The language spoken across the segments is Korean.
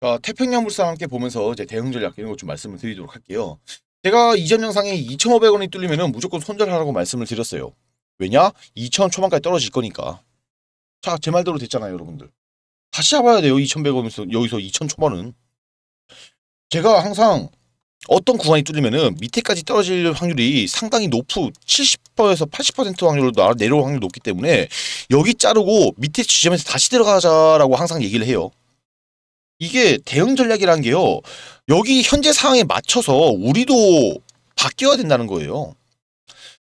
그 어, 태평양 물상 함께 보면서 이제 대응 전략 이런 것 좀 말씀을 드리도록 할게요. 제가 이전 영상에 2,500원이 뚫리면 무조건 손절하라고 말씀을 드렸어요. 왜냐? 2,000원 초반까지 떨어질 거니까. 자, 제 말대로 됐잖아요, 여러분들. 다시 잡아야 돼요, 2,100원에서 여기서 2,000원 초반은. 제가 항상 어떤 구간이 뚫리면 밑에까지 떨어질 확률이 상당히 높고 70%에서 80% 확률로 내려올 확률이 높기 때문에 여기 자르고 밑에 지점에서 다시 들어가자라고 항상 얘기를 해요. 이게 대응 전략이라는 게요. 여기 현재 상황에 맞춰서 우리도 바뀌어야 된다는 거예요.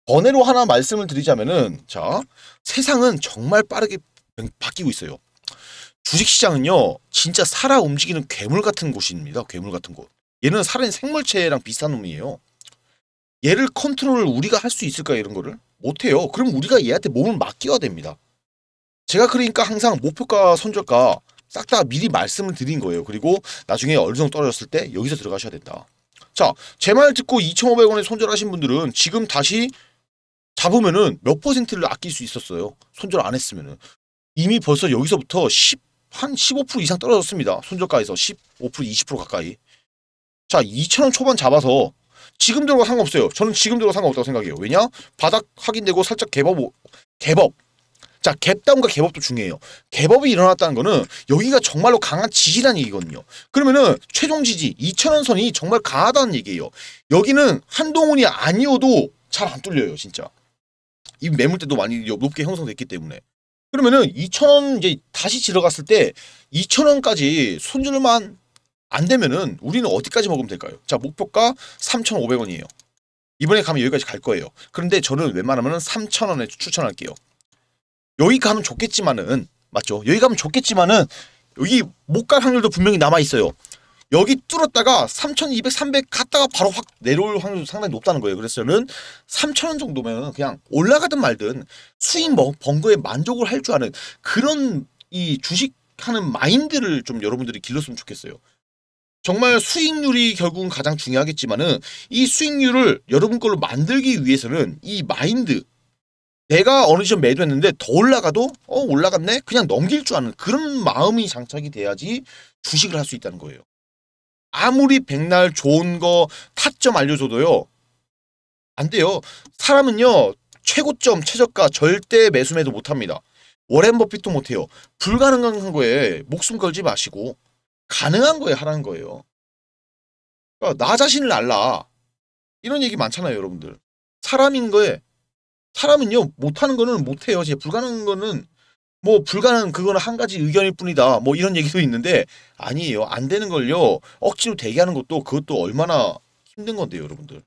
번외로 하나 말씀을 드리자면은 자 세상은 정말 빠르게 바뀌고 있어요. 주식시장은요 진짜 살아 움직이는 괴물 같은 곳입니다. 괴물 같은 곳. 얘는 살아있는 생물체랑 비슷한 놈이에요. 얘를 컨트롤을 우리가 할 수 있을까 이런 거를 못해요. 그럼 우리가 얘한테 몸을 맡겨야 됩니다. 제가 그러니까 항상 목표가 선절가 싹다 미리 말씀을 드린 거예요. 그리고 나중에 어느 정도 떨어졌을 때 여기서 들어가셔야 된다. 자, 제 말 듣고 2,500원에 손절하신 분들은 지금 다시 잡으면은 몇 퍼센트를 아낄 수 있었어요. 손절 안 했으면은. 이미 벌써 여기서부터 10, 한15% 이상 떨어졌습니다. 손절가에서 15%, 20% 가까이. 자, 2,000원 초반 잡아서 지금 들어가 상관없어요. 저는 지금 들어가 상관없다고 생각해요. 왜냐? 바닥 확인되고 살짝 개법, 개법, 자 갭다운과 갭업도 중요해요. 갭업이 일어났다는 거는 여기가 정말로 강한 지지란 얘기거든요. 그러면은 최종 지지 2천원 선이 정말 강하다는 얘기예요. 여기는 한동훈이 아니어도 잘 안 뚫려요 진짜. 이 매물대도 많이 높게 형성됐기 때문에. 그러면은 2천원 이제 다시 들어갔을 때2천원까지 손절만 안 되면은 우리는 어디까지 먹으면 될까요? 자 목표가 3,500원이에요. 이번에 가면 여기까지 갈 거예요. 그런데 저는 웬만하면 3,000원에 추천할게요. 여기 가면 좋겠지만은 맞죠? 여기 가면 좋겠지만은 여기 못 갈 확률도 분명히 남아 있어요. 여기 뚫었다가 3,200, 300 갔다가 바로 확 내려올 확률도 상당히 높다는 거예요. 그래서 는 3,000원 정도면 그냥 올라가든 말든 수익 뭐 번 거에 만족을 할 줄 아는 그런 이 주식하는 마인드를 좀 여러분들이 길렀으면 좋겠어요. 정말 수익률이 결국은 가장 중요하겠지만은 이 수익률을 여러분 걸로 만들기 위해서는 이 마인드 내가 어느 시점 매도했는데 더 올라가도 어 올라갔네 그냥 넘길 줄 아는 그런 마음이 장착이 돼야지 주식을 할 수 있다는 거예요. 아무리 백날 좋은 거 타점 알려줘도요 안 돼요. 사람은요 최고점 최저가 절대 매수 매도 못합니다. 워렌 버핏도 못해요. 불가능한 거에 목숨 걸지 마시고 가능한 거에 하라는 거예요. 그러니까 나 자신을 알라 이런 얘기 많잖아요 여러분들. 사람인 거에 사람은요 못하는 거는 못해요. 제짜 불가능한 거는 뭐 불가능 그거는 한 가지 의견일 뿐이다. 뭐 이런 얘기도 있는데 아니에요. 안 되는 걸요 억지로 대기하는 것도 그것도 얼마나 힘든 건데 요 여러분들.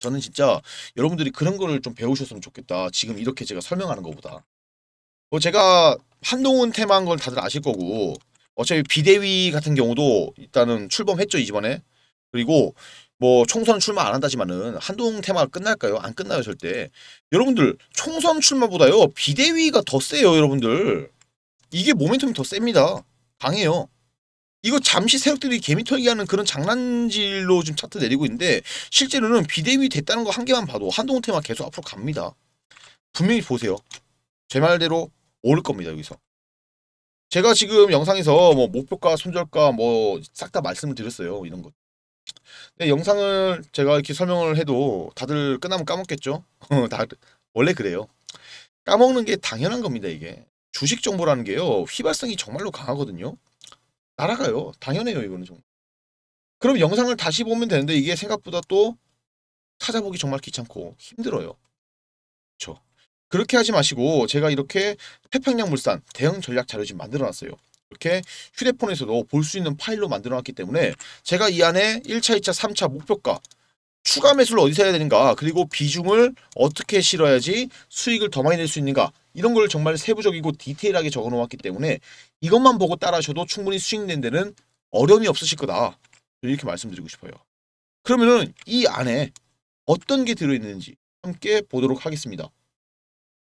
저는 진짜 여러분들이 그런 거를 좀 배우셨으면 좋겠다. 지금 이렇게 제가 설명하는 것보다. 뭐 제가 한동훈 테마한 걸 다들 아실 거고 어차피 비대위 같은 경우도 일단은 출범했죠 이번에 그리고 뭐 총선 출마 안 한다지만은 한동 테마가 끝날까요? 안 끝나요 절대. 여러분들 총선 출마보다요 비대위가 더 세요 여러분들. 이게 모멘텀이 더 셉니다. 강해요. 이거 잠시 세력들이 개미털기하는 그런 장난질로 지금 차트 내리고 있는데 실제로는 비대위 됐다는 거 한 개만 봐도 한동 테마 계속 앞으로 갑니다. 분명히 보세요. 제 말대로 오를 겁니다 여기서. 제가 지금 영상에서 뭐 목표가 손절가 뭐 싹 다 말씀을 드렸어요 이런 것. 네, 영상을 제가 이렇게 설명을 해도 다들 끝나면 까먹겠죠? 다 원래 그래요. 까먹는 게 당연한 겁니다, 이게. 주식 정보라는 게요. 휘발성이 정말로 강하거든요. 날아가요. 당연해요, 이거는 정말. 그럼 영상을 다시 보면 되는데 이게 생각보다 또 찾아보기 정말 귀찮고 힘들어요. 그렇죠. 그렇게 하지 마시고 제가 이렇게 태평양 물산 대응 전략 자료 좀 만들어 놨어요. 이렇게 휴대폰에서도 볼 수 있는 파일로 만들어놨기 때문에 제가 이 안에 1차, 2차, 3차 목표가 추가 매수를 어디서 해야 되는가 그리고 비중을 어떻게 실어야지 수익을 더 많이 낼 수 있는가 이런 걸 정말 세부적이고 디테일하게 적어놓았기 때문에 이것만 보고 따라하셔도 충분히 수익 낸 데는 어려움이 없으실 거다 이렇게 말씀드리고 싶어요 그러면은 이 안에 어떤 게 들어있는지 함께 보도록 하겠습니다